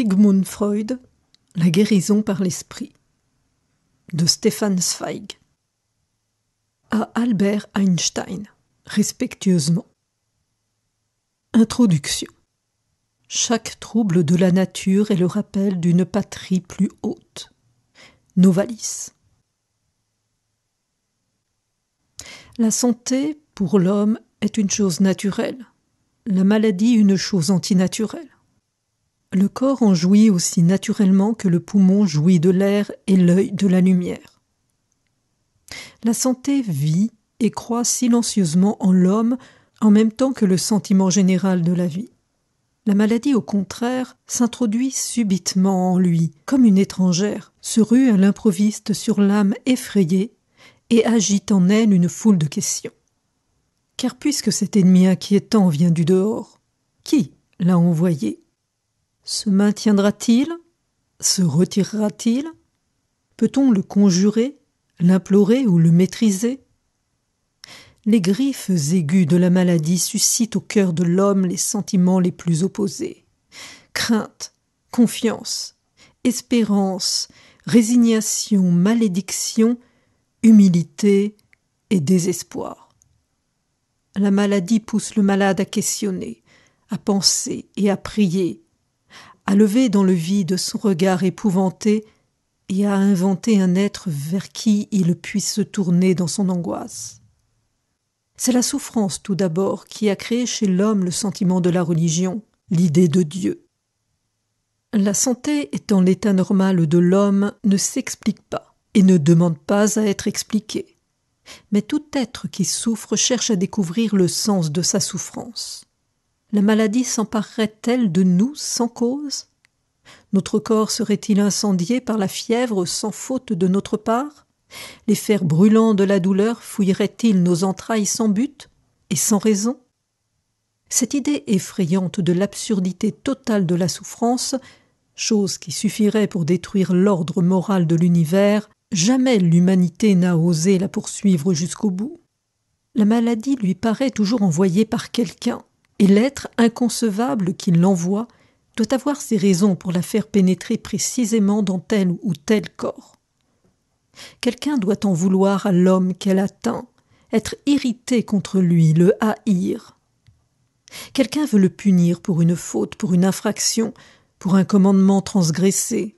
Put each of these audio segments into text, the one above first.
Sigmund Freud, La guérison par l'esprit, de Stefan Zweig. À Albert Einstein, respectueusement. Introduction. Chaque trouble de la nature est le rappel d'une patrie plus haute. Novalis. La santé, pour l'homme, est une chose naturelle, la maladie une chose antinaturelle. Le corps en jouit aussi naturellement que le poumon jouit de l'air et l'œil de la lumière. La santé vit et croît silencieusement en l'homme en même temps que le sentiment général de la vie. La maladie, au contraire, s'introduit subitement en lui, comme une étrangère, se rue à l'improviste sur l'âme effrayée et agite en elle une foule de questions. Car puisque cet ennemi inquiétant vient du dehors, qui l'a envoyé se maintiendra-t-il Se retirera-t-il Peut-on le conjurer, l'implorer ou le maîtriser Les griffes aiguës de la maladie suscitent au cœur de l'homme les sentiments les plus opposés crainte, confiance, espérance, résignation, malédiction, humilité et désespoir. La maladie pousse le malade à questionner, à penser et à prier, à lever dans le vide son regard épouvanté et à inventer un être vers qui il puisse se tourner dans son angoisse. C'est la souffrance tout d'abord qui a créé chez l'homme le sentiment de la religion, l'idée de Dieu. La santé étant l'état normal de l'homme ne s'explique pas et ne demande pas à être expliquée. Mais tout être qui souffre cherche à découvrir le sens de sa souffrance. La maladie s'emparerait-elle de nous sans cause Notre corps serait-il incendié par la fièvre sans faute de notre part Les fers brûlants de la douleur fouilleraient-ils nos entrailles sans but et sans raison Cette idée effrayante de l'absurdité totale de la souffrance, chose qui suffirait pour détruire l'ordre moral de l'univers, jamais l'humanité n'a osé la poursuivre jusqu'au bout. La maladie lui paraît toujours envoyée par quelqu'un et l'être inconcevable qui l'envoie doit avoir ses raisons pour la faire pénétrer précisément dans tel ou tel corps. Quelqu'un doit en vouloir à l'homme qu'elle atteint, être irrité contre lui, le haïr. Quelqu'un veut le punir pour une faute, pour une infraction, pour un commandement transgressé.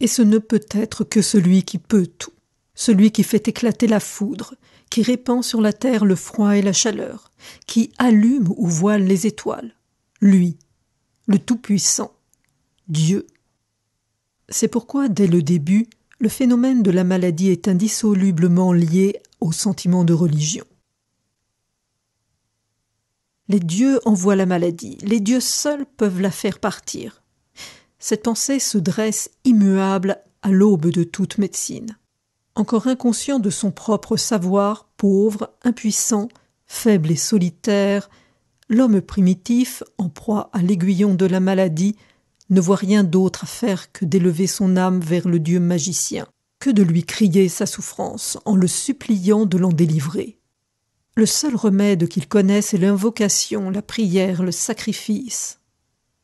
Et ce ne peut être que celui qui peut tout, celui qui fait éclater la foudre, qui répand sur la terre le froid et la chaleur qui allume ou voile les étoiles, lui, le Tout-Puissant, Dieu. C'est pourquoi, dès le début, le phénomène de la maladie est indissolublement lié au sentiment de religion. Les dieux envoient la maladie, les dieux seuls peuvent la faire partir. Cette pensée se dresse immuable à l'aube de toute médecine. Encore inconscient de son propre savoir, pauvre, impuissant, Faible et solitaire, l'homme primitif, en proie à l'aiguillon de la maladie, ne voit rien d'autre à faire que d'élever son âme vers le Dieu magicien, que de lui crier sa souffrance en le suppliant de l'en délivrer. Le seul remède qu'il connaisse est l'invocation, la prière, le sacrifice.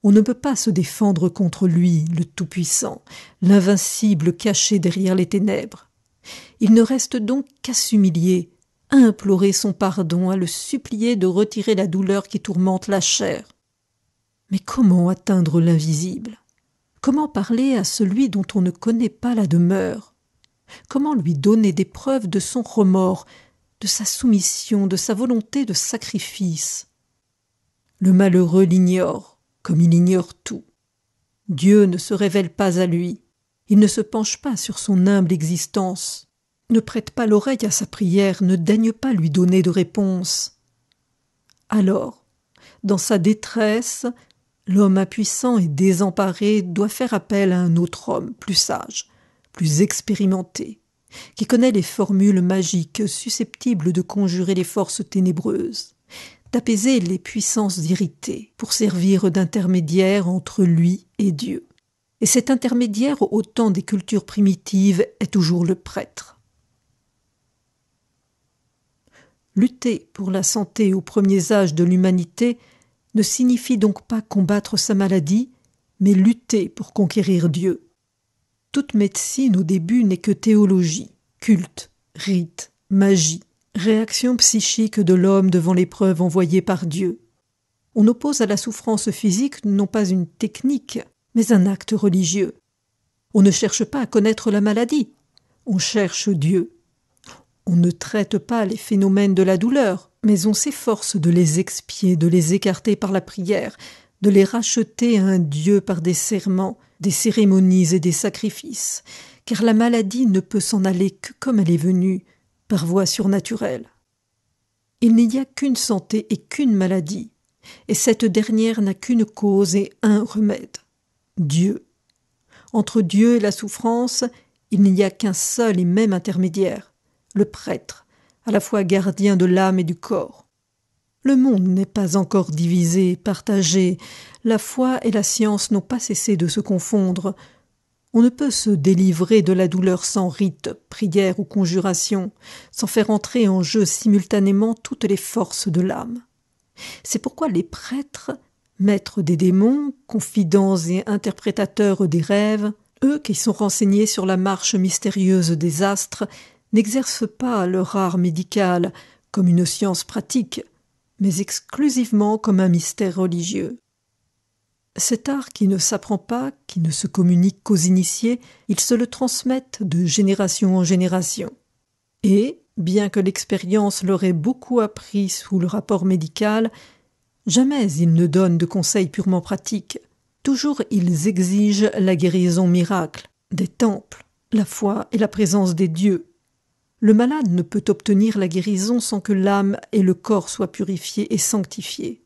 On ne peut pas se défendre contre lui, le Tout-Puissant, l'invincible caché derrière les ténèbres. Il ne reste donc qu'à s'humilier, implorer son pardon, à le supplier de retirer la douleur qui tourmente la chair. Mais comment atteindre l'invisible Comment parler à celui dont on ne connaît pas la demeure Comment lui donner des preuves de son remords, de sa soumission, de sa volonté de sacrifice Le malheureux l'ignore, comme il ignore tout. Dieu ne se révèle pas à lui, il ne se penche pas sur son humble existence, ne prête pas l'oreille à sa prière, ne daigne pas lui donner de réponse. Alors, dans sa détresse, l'homme impuissant et désemparé doit faire appel à un autre homme, plus sage, plus expérimenté, qui connaît les formules magiques susceptibles de conjurer les forces ténébreuses, d'apaiser les puissances irritées, pour servir d'intermédiaire entre lui et Dieu. Et cet intermédiaire au temps des cultures primitives est toujours le prêtre. Lutter pour la santé aux premiers âges de l'humanité ne signifie donc pas combattre sa maladie, mais lutter pour conquérir Dieu. Toute médecine au début n'est que théologie, culte, rite, magie, réaction psychique de l'homme devant l'épreuve envoyée par Dieu. On oppose à la souffrance physique non pas une technique, mais un acte religieux. On ne cherche pas à connaître la maladie, on cherche Dieu. On ne traite pas les phénomènes de la douleur, mais on s'efforce de les expier, de les écarter par la prière, de les racheter à un Dieu par des serments, des cérémonies et des sacrifices, car la maladie ne peut s'en aller que comme elle est venue, par voie surnaturelle. Il n'y a qu'une santé et qu'une maladie, et cette dernière n'a qu'une cause et un remède Dieu. Entre Dieu et la souffrance, il n'y a qu'un seul et même intermédiaire, le prêtre, à la fois gardien de l'âme et du corps. Le monde n'est pas encore divisé, partagé, la foi et la science n'ont pas cessé de se confondre. On ne peut se délivrer de la douleur sans rite, prière ou conjuration, sans faire entrer en jeu simultanément toutes les forces de l'âme. C'est pourquoi les prêtres, maîtres des démons, confidents et interprétateurs des rêves, eux qui sont renseignés sur la marche mystérieuse des astres, n'exercent pas leur art médical comme une science pratique, mais exclusivement comme un mystère religieux. Cet art qui ne s'apprend pas, qui ne se communique qu'aux initiés, ils se le transmettent de génération en génération. Et, bien que l'expérience leur ait beaucoup appris sous le rapport médical, jamais ils ne donnent de conseils purement pratiques. Toujours ils exigent la guérison miracle, des temples, la foi et la présence des dieux, le malade ne peut obtenir la guérison sans que l'âme et le corps soient purifiés et sanctifiés.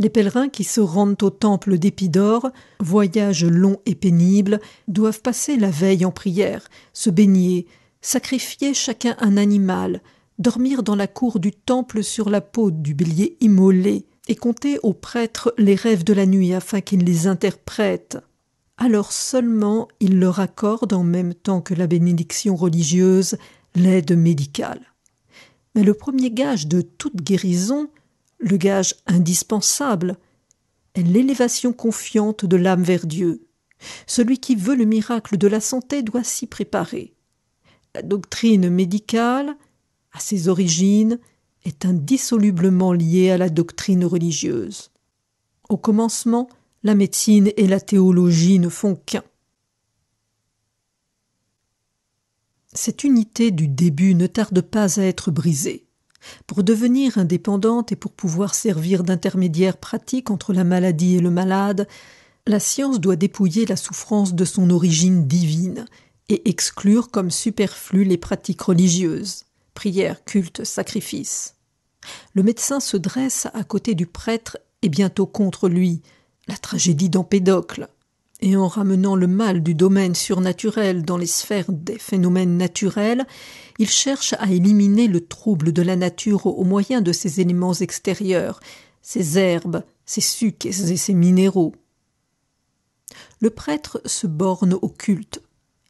Les pèlerins qui se rendent au temple d'Épidore, voyage long et pénible, doivent passer la veille en prière, se baigner, sacrifier chacun un animal, dormir dans la cour du temple sur la peau du bélier immolé, et compter aux prêtres les rêves de la nuit afin qu'ils les interprètent. Alors seulement ils leur accordent en même temps que la bénédiction religieuse, l'aide médicale. Mais le premier gage de toute guérison, le gage indispensable, est l'élévation confiante de l'âme vers Dieu. Celui qui veut le miracle de la santé doit s'y préparer. La doctrine médicale, à ses origines, est indissolublement liée à la doctrine religieuse. Au commencement, la médecine et la théologie ne font qu'un. Cette unité du début ne tarde pas à être brisée. Pour devenir indépendante et pour pouvoir servir d'intermédiaire pratique entre la maladie et le malade, la science doit dépouiller la souffrance de son origine divine et exclure comme superflu les pratiques religieuses prières, cultes, sacrifices. Le médecin se dresse à côté du prêtre et bientôt contre lui, la tragédie d'Empédocle et en ramenant le mal du domaine surnaturel dans les sphères des phénomènes naturels, il cherche à éliminer le trouble de la nature au moyen de ses éléments extérieurs, ses herbes, ses sucs et ses minéraux. Le prêtre se borne au culte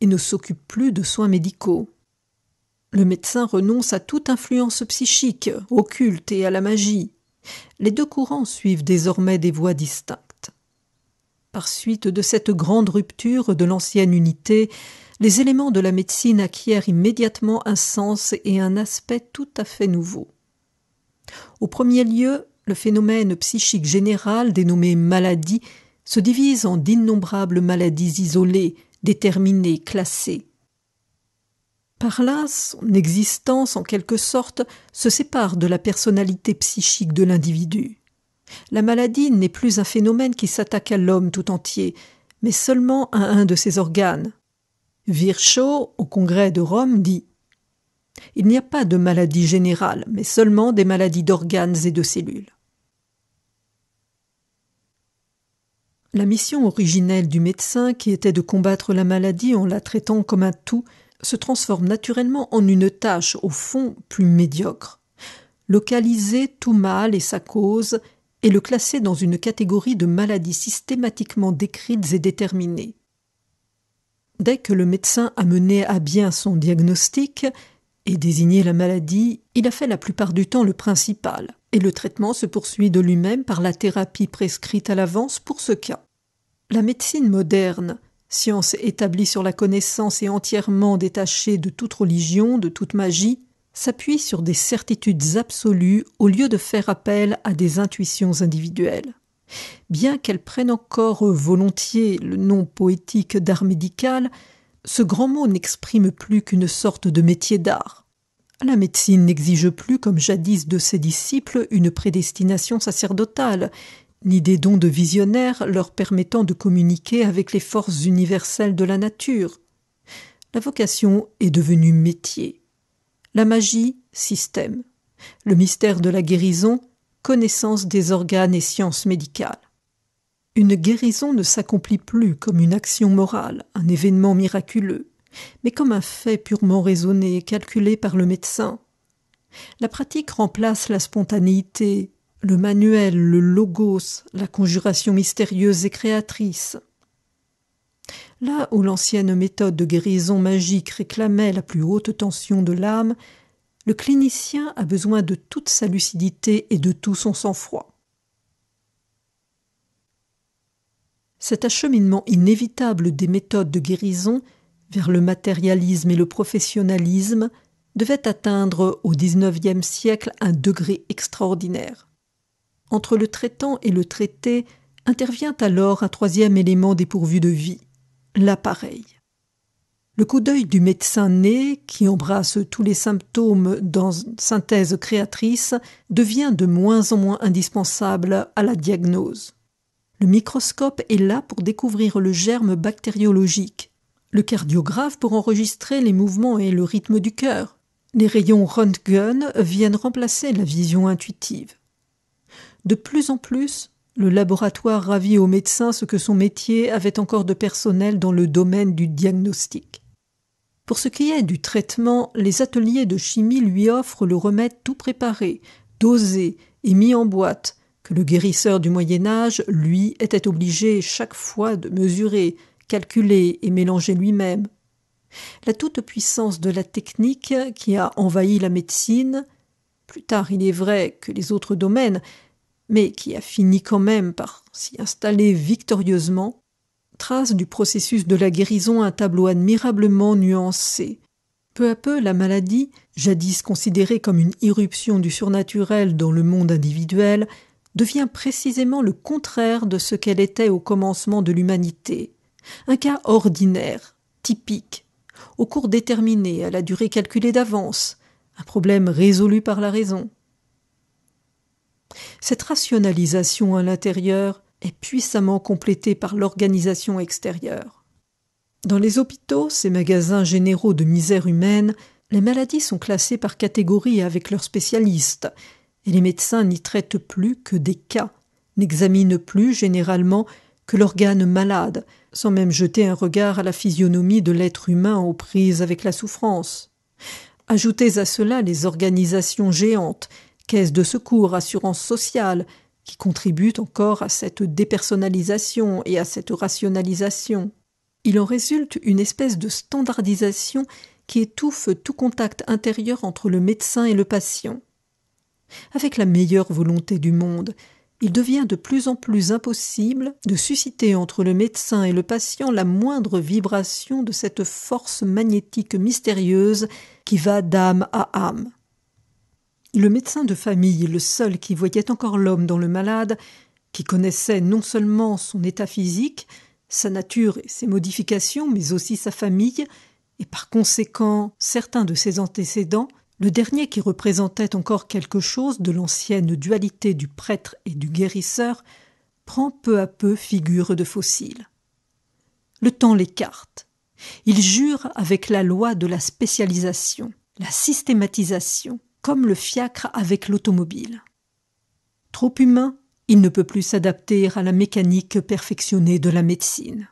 et ne s'occupe plus de soins médicaux. Le médecin renonce à toute influence psychique, au culte et à la magie. Les deux courants suivent désormais des voies distinctes. Par suite de cette grande rupture de l'ancienne unité, les éléments de la médecine acquièrent immédiatement un sens et un aspect tout à fait nouveau. Au premier lieu, le phénomène psychique général, dénommé maladie, se divise en d'innombrables maladies isolées, déterminées, classées. Par là, son existence, en quelque sorte, se sépare de la personnalité psychique de l'individu. La maladie n'est plus un phénomène qui s'attaque à l'homme tout entier, mais seulement à un de ses organes. Virchow, au congrès de Rome, dit Il n'y a pas de maladie générale, mais seulement des maladies d'organes et de cellules. La mission originelle du médecin, qui était de combattre la maladie en la traitant comme un tout, se transforme naturellement en une tâche, au fond, plus médiocre. Localiser tout mal et sa cause, et le classer dans une catégorie de maladies systématiquement décrites et déterminées. Dès que le médecin a mené à bien son diagnostic et désigné la maladie, il a fait la plupart du temps le principal, et le traitement se poursuit de lui-même par la thérapie prescrite à l'avance pour ce cas. La médecine moderne, science établie sur la connaissance et entièrement détachée de toute religion, de toute magie, s'appuie sur des certitudes absolues au lieu de faire appel à des intuitions individuelles. Bien qu'elles prennent encore volontiers le nom poétique d'art médical, ce grand mot n'exprime plus qu'une sorte de métier d'art. La médecine n'exige plus, comme jadis de ses disciples, une prédestination sacerdotale, ni des dons de visionnaires leur permettant de communiquer avec les forces universelles de la nature. La vocation est devenue métier. La magie, système. Le mystère de la guérison, connaissance des organes et sciences médicales. Une guérison ne s'accomplit plus comme une action morale, un événement miraculeux, mais comme un fait purement raisonné et calculé par le médecin. La pratique remplace la spontanéité, le manuel, le logos, la conjuration mystérieuse et créatrice là où l'ancienne méthode de guérison magique réclamait la plus haute tension de l'âme, le clinicien a besoin de toute sa lucidité et de tout son sang-froid. Cet acheminement inévitable des méthodes de guérison vers le matérialisme et le professionnalisme devait atteindre au XIXe siècle un degré extraordinaire. Entre le traitant et le traité intervient alors un troisième élément dépourvu de vie, l'appareil. Le coup d'œil du médecin né, qui embrasse tous les symptômes dans synthèse créatrice, devient de moins en moins indispensable à la diagnose. Le microscope est là pour découvrir le germe bactériologique, le cardiographe pour enregistrer les mouvements et le rythme du cœur. Les rayons Röntgen viennent remplacer la vision intuitive. De plus en plus, le laboratoire ravit au médecin ce que son métier avait encore de personnel dans le domaine du diagnostic. Pour ce qui est du traitement, les ateliers de chimie lui offrent le remède tout préparé, dosé et mis en boîte, que le guérisseur du Moyen Âge, lui, était obligé chaque fois de mesurer, calculer et mélanger lui-même. La toute-puissance de la technique qui a envahi la médecine, plus tard il est vrai que les autres domaines, mais qui a fini quand même par s'y installer victorieusement, trace du processus de la guérison un tableau admirablement nuancé. Peu à peu, la maladie, jadis considérée comme une irruption du surnaturel dans le monde individuel, devient précisément le contraire de ce qu'elle était au commencement de l'humanité. Un cas ordinaire, typique, au cours déterminé à la durée calculée d'avance, un problème résolu par la raison. Cette rationalisation à l'intérieur est puissamment complétée par l'organisation extérieure. Dans les hôpitaux, ces magasins généraux de misère humaine, les maladies sont classées par catégorie avec leurs spécialistes, et les médecins n'y traitent plus que des cas, n'examinent plus généralement que l'organe malade, sans même jeter un regard à la physionomie de l'être humain aux prises avec la souffrance. Ajoutez à cela les organisations géantes Caisse de secours, assurance sociale, qui contribuent encore à cette dépersonnalisation et à cette rationalisation. Il en résulte une espèce de standardisation qui étouffe tout contact intérieur entre le médecin et le patient. Avec la meilleure volonté du monde, il devient de plus en plus impossible de susciter entre le médecin et le patient la moindre vibration de cette force magnétique mystérieuse qui va d'âme à âme. Le médecin de famille, le seul qui voyait encore l'homme dans le malade, qui connaissait non seulement son état physique, sa nature et ses modifications, mais aussi sa famille, et par conséquent certains de ses antécédents, le dernier qui représentait encore quelque chose de l'ancienne dualité du prêtre et du guérisseur, prend peu à peu figure de fossile. Le temps l'écarte. Il jure avec la loi de la spécialisation, la systématisation, comme le fiacre avec l'automobile. Trop humain, il ne peut plus s'adapter à la mécanique perfectionnée de la médecine.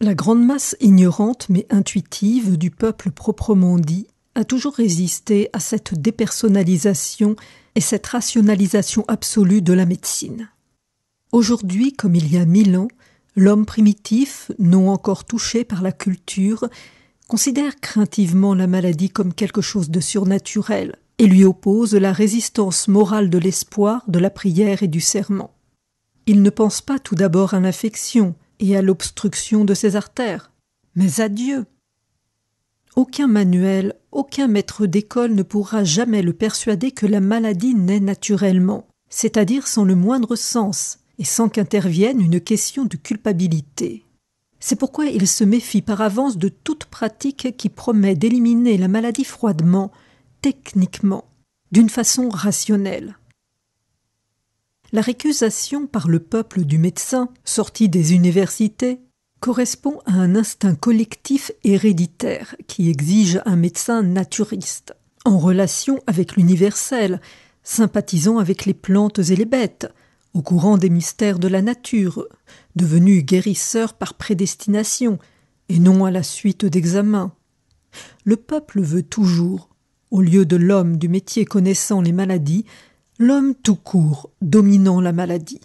La grande masse ignorante mais intuitive du peuple proprement dit a toujours résisté à cette dépersonnalisation et cette rationalisation absolue de la médecine. Aujourd'hui, comme il y a mille ans, l'homme primitif, non encore touché par la culture, considère craintivement la maladie comme quelque chose de surnaturel et lui oppose la résistance morale de l'espoir, de la prière et du serment. Il ne pense pas tout d'abord à l'infection et à l'obstruction de ses artères, mais à Dieu. Aucun manuel, aucun maître d'école ne pourra jamais le persuader que la maladie naît naturellement, c'est-à-dire sans le moindre sens, et sans qu'intervienne une question de culpabilité. C'est pourquoi il se méfie par avance de toute pratique qui promet d'éliminer la maladie froidement, techniquement, d'une façon rationnelle. La récusation par le peuple du médecin, sorti des universités, correspond à un instinct collectif héréditaire qui exige un médecin naturiste, en relation avec l'universel, sympathisant avec les plantes et les bêtes, au courant des mystères de la nature, devenu guérisseur par prédestination, et non à la suite d'examens. Le peuple veut toujours, au lieu de l'homme du métier connaissant les maladies, l'homme tout court dominant la maladie.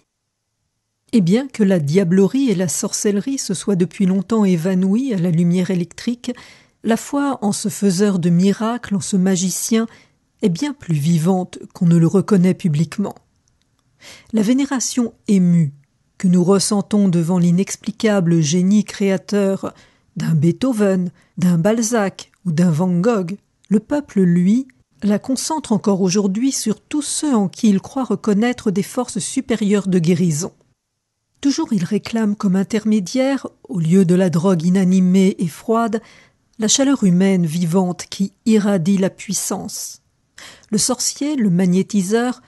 Et bien que la diablerie et la sorcellerie se soient depuis longtemps évanouies à la lumière électrique, la foi en ce faiseur de miracles, en ce magicien, est bien plus vivante qu'on ne le reconnaît publiquement. La vénération émue que nous ressentons devant l'inexplicable génie créateur d'un Beethoven, d'un Balzac ou d'un Van Gogh, le peuple, lui, la concentre encore aujourd'hui sur tous ceux en qui il croit reconnaître des forces supérieures de guérison. Toujours il réclame comme intermédiaire, au lieu de la drogue inanimée et froide, la chaleur humaine vivante qui irradie la puissance. Le sorcier, le magnétiseur,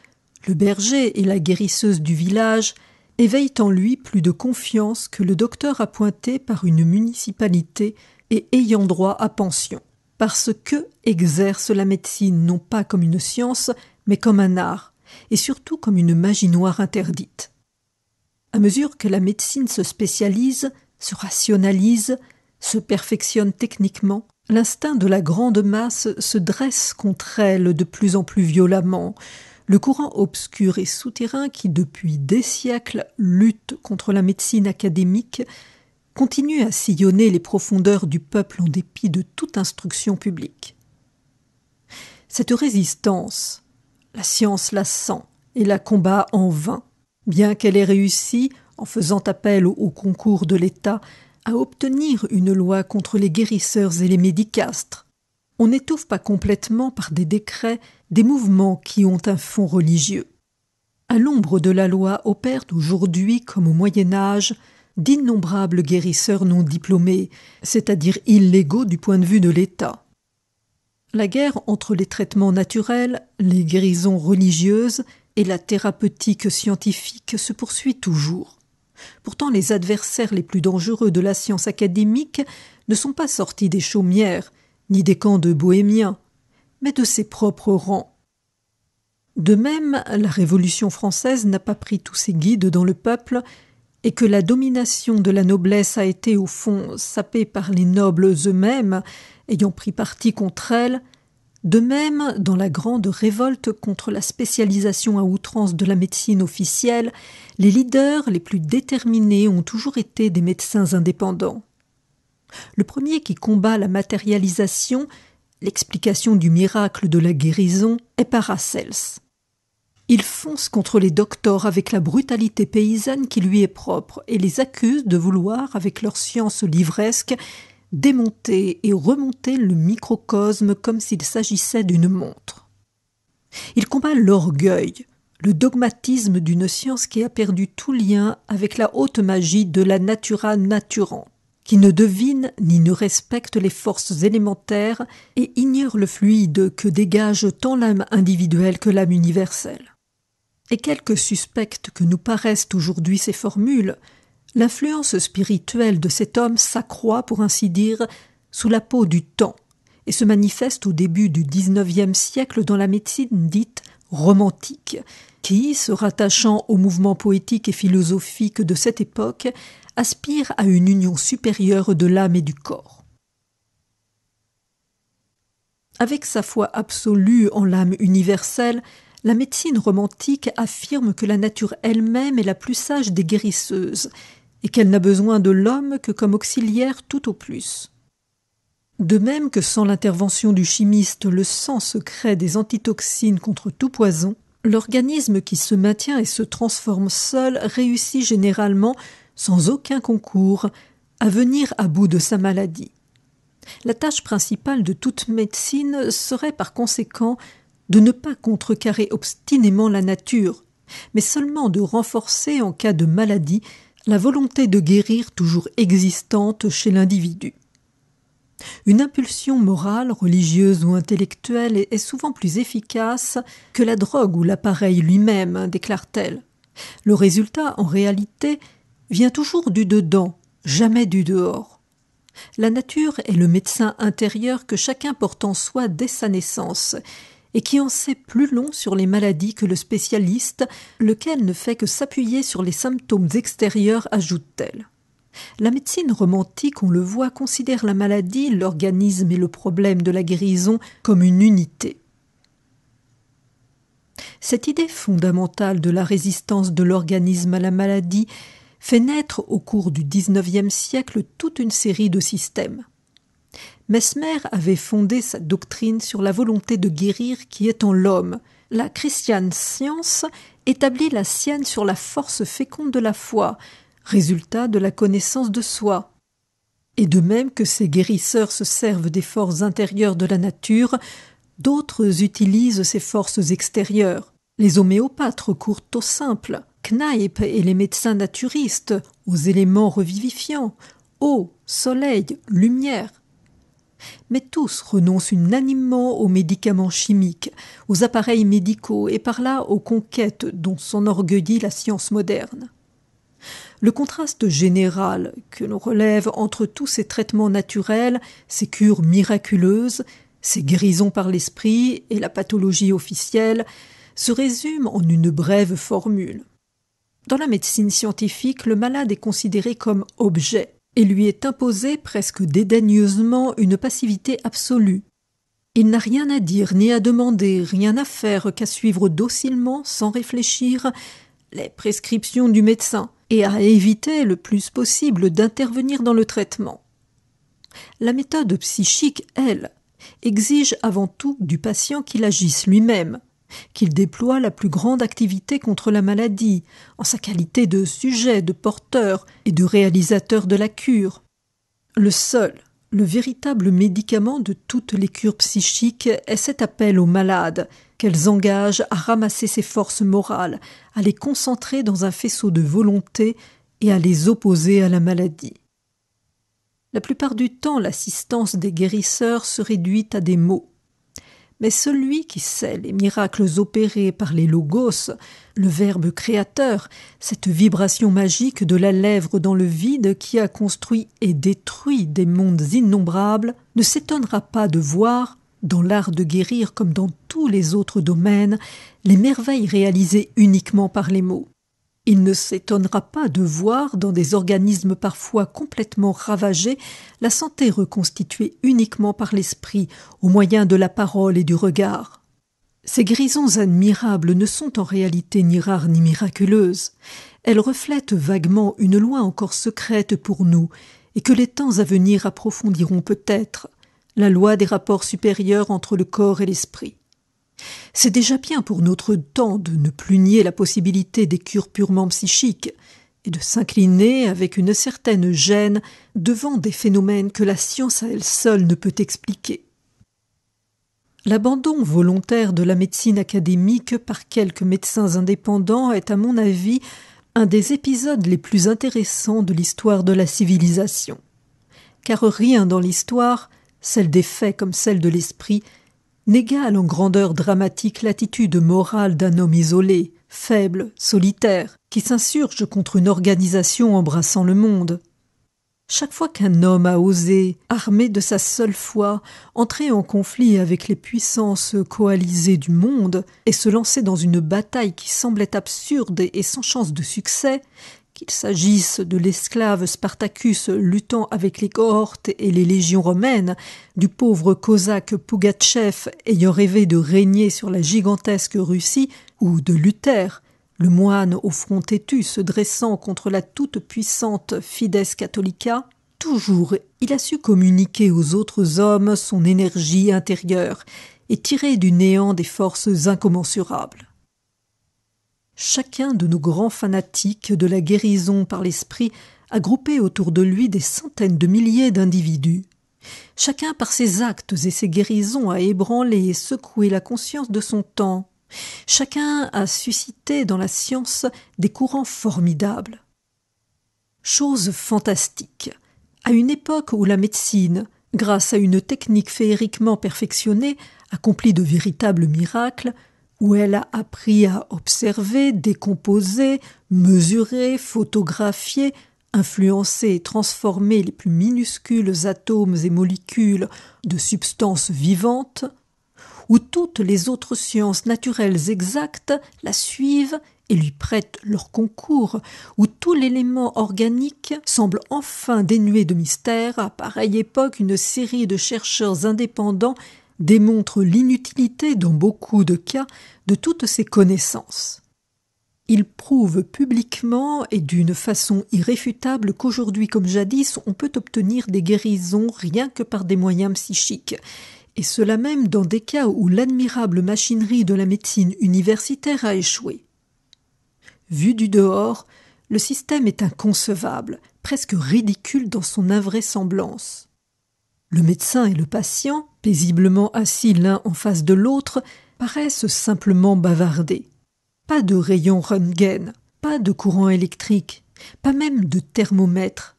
le berger et la guérisseuse du village éveillent en lui plus de confiance que le docteur appointé par une municipalité et ayant droit à pension, parce que exerce la médecine non pas comme une science, mais comme un art, et surtout comme une magie noire interdite. À mesure que la médecine se spécialise, se rationalise, se perfectionne techniquement, l'instinct de la grande masse se dresse contre elle de plus en plus violemment, le courant obscur et souterrain qui, depuis des siècles, lutte contre la médecine académique, continue à sillonner les profondeurs du peuple en dépit de toute instruction publique. Cette résistance, la science la sent et la combat en vain, bien qu'elle ait réussi, en faisant appel au concours de l'État, à obtenir une loi contre les guérisseurs et les médicastres, on n'étouffe pas complètement par des décrets des mouvements qui ont un fond religieux. À l'ombre de la loi opèrent aujourd'hui, comme au Moyen Âge, d'innombrables guérisseurs non diplômés, c'est-à-dire illégaux du point de vue de l'État. La guerre entre les traitements naturels, les guérisons religieuses et la thérapeutique scientifique se poursuit toujours. Pourtant les adversaires les plus dangereux de la science académique ne sont pas sortis des chaumières, ni des camps de bohémiens, mais de ses propres rangs. De même, la Révolution française n'a pas pris tous ses guides dans le peuple, et que la domination de la noblesse a été au fond sapée par les nobles eux-mêmes, ayant pris parti contre elle, de même, dans la grande révolte contre la spécialisation à outrance de la médecine officielle, les leaders les plus déterminés ont toujours été des médecins indépendants. Le premier qui combat la matérialisation, l'explication du miracle de la guérison, est Paracels. Il fonce contre les docteurs avec la brutalité paysanne qui lui est propre et les accuse de vouloir, avec leur science livresque, démonter et remonter le microcosme comme s'il s'agissait d'une montre. Il combat l'orgueil, le dogmatisme d'une science qui a perdu tout lien avec la haute magie de la natura naturante qui ne devine ni ne respecte les forces élémentaires et ignore le fluide que dégage tant l'âme individuelle que l'âme universelle. Et quelque suspecte que nous paraissent aujourd'hui ces formules, l'influence spirituelle de cet homme s'accroît, pour ainsi dire, sous la peau du temps, et se manifeste au début du XIXe siècle dans la médecine dite romantique, qui, se rattachant au mouvement poétique et philosophique de cette époque, aspire à une union supérieure de l'âme et du corps. Avec sa foi absolue en l'âme universelle, la médecine romantique affirme que la nature elle-même est la plus sage des guérisseuses et qu'elle n'a besoin de l'homme que comme auxiliaire tout au plus. De même que sans l'intervention du chimiste le sang secret des antitoxines contre tout poison, l'organisme qui se maintient et se transforme seul réussit généralement sans aucun concours, à venir à bout de sa maladie. La tâche principale de toute médecine serait par conséquent de ne pas contrecarrer obstinément la nature, mais seulement de renforcer en cas de maladie la volonté de guérir toujours existante chez l'individu. Une impulsion morale, religieuse ou intellectuelle est souvent plus efficace que la drogue ou l'appareil lui-même, déclare-t-elle. Le résultat, en réalité, vient toujours du dedans, jamais du dehors. La nature est le médecin intérieur que chacun porte en soi dès sa naissance, et qui en sait plus long sur les maladies que le spécialiste, lequel ne fait que s'appuyer sur les symptômes extérieurs, ajoute-t-elle. La médecine romantique, on le voit, considère la maladie, l'organisme et le problème de la guérison comme une unité. Cette idée fondamentale de la résistance de l'organisme à la maladie fait naître au cours du XIXe siècle toute une série de systèmes. Mesmer avait fondé sa doctrine sur la volonté de guérir qui est en l'homme. La Christiane Science établit la sienne sur la force féconde de la foi, résultat de la connaissance de soi. Et de même que ces guérisseurs se servent des forces intérieures de la nature, d'autres utilisent ces forces extérieures. Les homéopathes recourent au simple. Knaip et les médecins naturistes aux éléments revivifiants, eau, soleil, lumière. Mais tous renoncent unanimement aux médicaments chimiques, aux appareils médicaux et par là aux conquêtes dont s'enorgueillit la science moderne. Le contraste général que l'on relève entre tous ces traitements naturels, ces cures miraculeuses, ces guérisons par l'esprit et la pathologie officielle se résume en une brève formule. Dans la médecine scientifique, le malade est considéré comme objet et lui est imposé presque dédaigneusement une passivité absolue. Il n'a rien à dire ni à demander, rien à faire qu'à suivre docilement, sans réfléchir, les prescriptions du médecin et à éviter le plus possible d'intervenir dans le traitement. La méthode psychique, elle, exige avant tout du patient qu'il agisse lui-même, qu'il déploie la plus grande activité contre la maladie, en sa qualité de sujet, de porteur et de réalisateur de la cure. Le seul, le véritable médicament de toutes les cures psychiques est cet appel aux malades, qu'elles engagent à ramasser ses forces morales, à les concentrer dans un faisceau de volonté et à les opposer à la maladie. La plupart du temps, l'assistance des guérisseurs se réduit à des mots, mais celui qui sait les miracles opérés par les logos, le Verbe créateur, cette vibration magique de la lèvre dans le vide qui a construit et détruit des mondes innombrables, ne s'étonnera pas de voir, dans l'art de guérir comme dans tous les autres domaines, les merveilles réalisées uniquement par les mots. Il ne s'étonnera pas de voir, dans des organismes parfois complètement ravagés, la santé reconstituée uniquement par l'esprit, au moyen de la parole et du regard. Ces grisons admirables ne sont en réalité ni rares ni miraculeuses. Elles reflètent vaguement une loi encore secrète pour nous, et que les temps à venir approfondiront peut-être, la loi des rapports supérieurs entre le corps et l'esprit. C'est déjà bien pour notre temps de ne plus nier la possibilité des cures purement psychiques et de s'incliner avec une certaine gêne devant des phénomènes que la science à elle seule ne peut expliquer. L'abandon volontaire de la médecine académique par quelques médecins indépendants est, à mon avis, un des épisodes les plus intéressants de l'histoire de la civilisation. Car rien dans l'histoire, celle des faits comme celle de l'esprit, n'égale en grandeur dramatique l'attitude morale d'un homme isolé, faible, solitaire, qui s'insurge contre une organisation embrassant le monde. Chaque fois qu'un homme a osé, armé de sa seule foi, entrer en conflit avec les puissances coalisées du monde et se lancer dans une bataille qui semblait absurde et sans chance de succès, qu'il s'agisse de l'esclave Spartacus luttant avec les cohortes et les légions romaines, du pauvre cosaque Pougatchev ayant rêvé de régner sur la gigantesque Russie, ou de Luther, le moine au front têtu se dressant contre la toute-puissante Fides Catholica, toujours il a su communiquer aux autres hommes son énergie intérieure et tirer du néant des forces incommensurables. Chacun de nos grands fanatiques de la guérison par l'esprit a groupé autour de lui des centaines de milliers d'individus. Chacun par ses actes et ses guérisons a ébranlé et secoué la conscience de son temps. Chacun a suscité dans la science des courants formidables. Chose fantastique. À une époque où la médecine, grâce à une technique féeriquement perfectionnée, accomplit de véritables miracles, où elle a appris à observer, décomposer, mesurer, photographier, influencer et transformer les plus minuscules atomes et molécules de substances vivantes, où toutes les autres sciences naturelles exactes la suivent et lui prêtent leur concours, où tout l'élément organique semble enfin dénué de mystère, à pareille époque une série de chercheurs indépendants démontre l'inutilité dans beaucoup de cas de toutes ces connaissances. Il prouve publiquement et d'une façon irréfutable qu'aujourd'hui comme jadis on peut obtenir des guérisons rien que par des moyens psychiques, et cela même dans des cas où l'admirable machinerie de la médecine universitaire a échoué. Vu du dehors, le système est inconcevable, presque ridicule dans son invraisemblance. Le médecin et le patient, paisiblement assis l'un en face de l'autre, paraissent simplement bavarder. Pas de rayon röntgen, pas de courant électrique, pas même de thermomètre,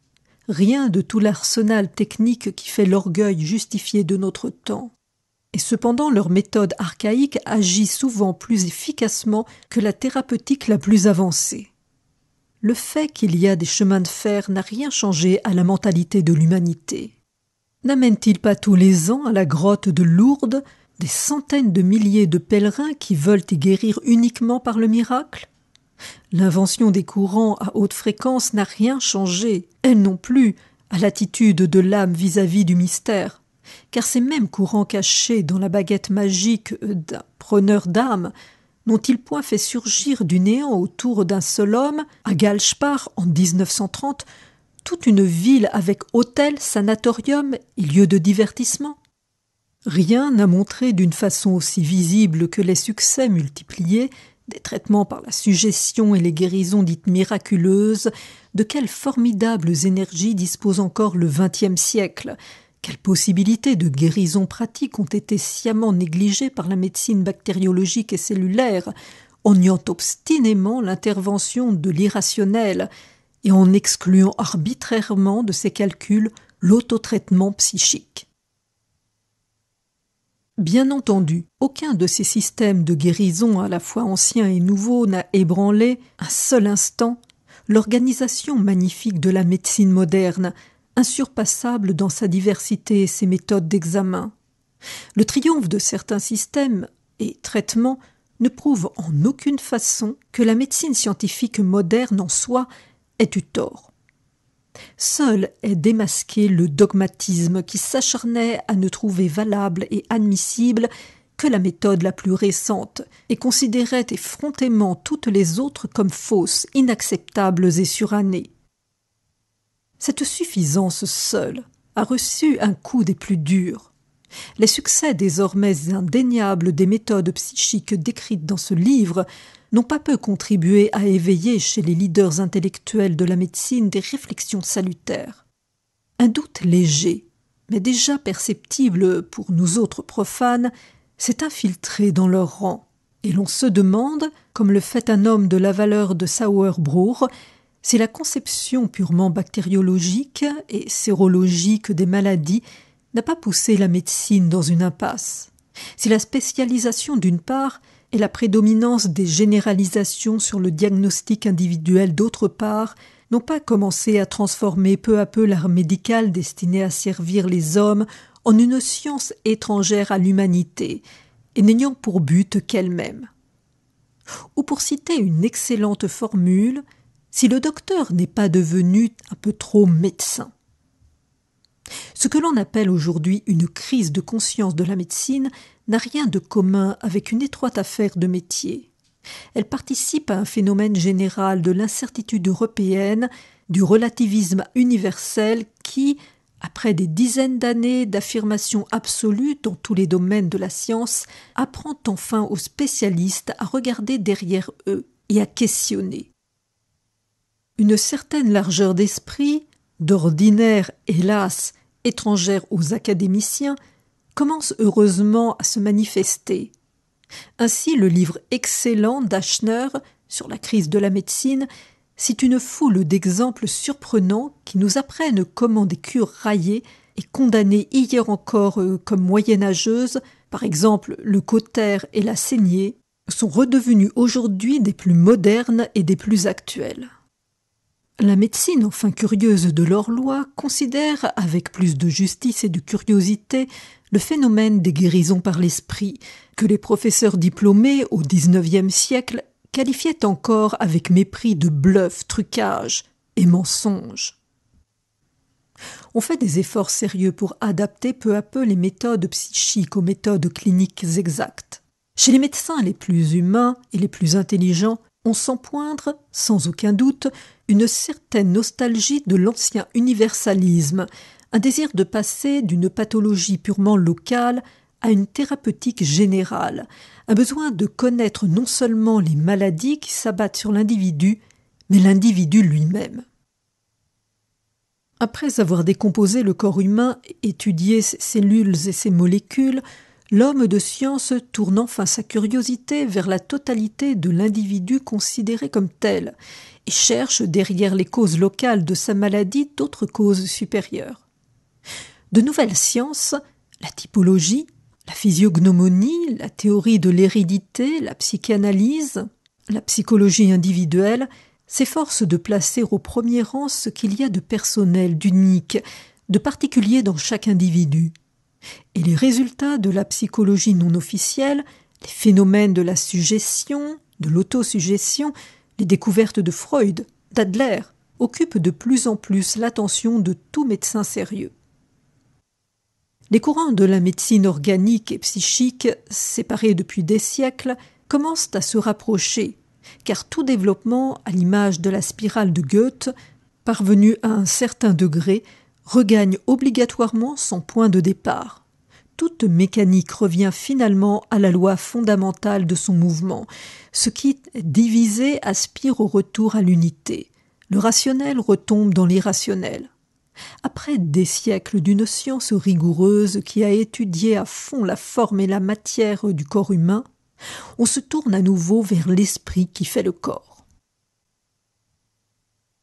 rien de tout l'arsenal technique qui fait l'orgueil justifié de notre temps. Et cependant leur méthode archaïque agit souvent plus efficacement que la thérapeutique la plus avancée. Le fait qu'il y a des chemins de fer n'a rien changé à la mentalité de l'humanité namène ils pas tous les ans à la grotte de Lourdes des centaines de milliers de pèlerins qui veulent y guérir uniquement par le miracle L'invention des courants à haute fréquence n'a rien changé, elle non plus, à l'attitude de l'âme vis-à-vis du mystère. Car ces mêmes courants cachés dans la baguette magique d'un preneur d'âme n'ont-ils point fait surgir du néant autour d'un seul homme, à Galspar en 1930, toute une ville avec hôtel, sanatorium et lieu de divertissement. Rien n'a montré d'une façon aussi visible que les succès multipliés des traitements par la suggestion et les guérisons dites miraculeuses, de quelles formidables énergies dispose encore le XXe siècle, quelles possibilités de guérison pratique ont été sciemment négligées par la médecine bactériologique et cellulaire, en obstinément l'intervention de l'irrationnel, et en excluant arbitrairement de ses calculs l'autotraitement psychique. Bien entendu, aucun de ces systèmes de guérison à la fois anciens et nouveaux n'a ébranlé un seul instant l'organisation magnifique de la médecine moderne, insurpassable dans sa diversité et ses méthodes d'examen. Le triomphe de certains systèmes et traitements ne prouve en aucune façon que la médecine scientifique moderne en soi est tu tort. Seul est démasqué le dogmatisme qui s'acharnait à ne trouver valable et admissible que la méthode la plus récente et considérait effrontément toutes les autres comme fausses, inacceptables et surannées. Cette suffisance seule a reçu un coup des plus durs, les succès désormais indéniables des méthodes psychiques décrites dans ce livre n'ont pas peu contribué à éveiller chez les leaders intellectuels de la médecine des réflexions salutaires. Un doute léger, mais déjà perceptible pour nous autres profanes, s'est infiltré dans leur rang. et l'on se demande, comme le fait un homme de la valeur de Sauerbruch, si la conception purement bactériologique et sérologique des maladies n'a pas poussé la médecine dans une impasse. Si la spécialisation d'une part et la prédominance des généralisations sur le diagnostic individuel d'autre part n'ont pas commencé à transformer peu à peu l'art médical destiné à servir les hommes en une science étrangère à l'humanité et n'ayant pour but qu'elle-même. Ou pour citer une excellente formule, si le docteur n'est pas devenu un peu trop médecin. Ce que l'on appelle aujourd'hui une crise de conscience de la médecine n'a rien de commun avec une étroite affaire de métier. Elle participe à un phénomène général de l'incertitude européenne, du relativisme universel qui, après des dizaines d'années d'affirmations absolues dans tous les domaines de la science, apprend enfin aux spécialistes à regarder derrière eux et à questionner. Une certaine largeur d'esprit, d'ordinaire, hélas, étrangère aux académiciens, commence heureusement à se manifester. Ainsi, le livre excellent d'Achner sur la crise de la médecine cite une foule d'exemples surprenants qui nous apprennent comment des cures raillées et condamnées hier encore euh, comme moyenâgeuses, par exemple le cautère et la saignée, sont redevenues aujourd'hui des plus modernes et des plus actuelles. La médecine, enfin curieuse de leur loi, considère avec plus de justice et de curiosité le phénomène des guérisons par l'esprit, que les professeurs diplômés au XIXe siècle qualifiaient encore avec mépris de bluff, trucage et mensonge. On fait des efforts sérieux pour adapter peu à peu les méthodes psychiques aux méthodes cliniques exactes. Chez les médecins les plus humains et les plus intelligents, on sent poindre, sans aucun doute, une certaine nostalgie de l'ancien universalisme, un désir de passer d'une pathologie purement locale à une thérapeutique générale, un besoin de connaître non seulement les maladies qui s'abattent sur l'individu, mais l'individu lui-même. Après avoir décomposé le corps humain, étudié ses cellules et ses molécules, l'homme de science tourne enfin sa curiosité vers la totalité de l'individu considéré comme tel, et cherche derrière les causes locales de sa maladie d'autres causes supérieures. De nouvelles sciences, la typologie, la physiognomonie, la théorie de l'hérédité, la psychanalyse, la psychologie individuelle, s'efforcent de placer au premier rang ce qu'il y a de personnel, d'unique, de particulier dans chaque individu. Et les résultats de la psychologie non officielle, les phénomènes de la suggestion, de l'autosuggestion, les découvertes de Freud, d'Adler, occupent de plus en plus l'attention de tout médecin sérieux. Les courants de la médecine organique et psychique, séparés depuis des siècles, commencent à se rapprocher, car tout développement, à l'image de la spirale de Goethe, parvenu à un certain degré, regagne obligatoirement son point de départ. Toute mécanique revient finalement à la loi fondamentale de son mouvement. Ce qui divisé aspire au retour à l'unité. Le rationnel retombe dans l'irrationnel. Après des siècles d'une science rigoureuse qui a étudié à fond la forme et la matière du corps humain, on se tourne à nouveau vers l'esprit qui fait le corps.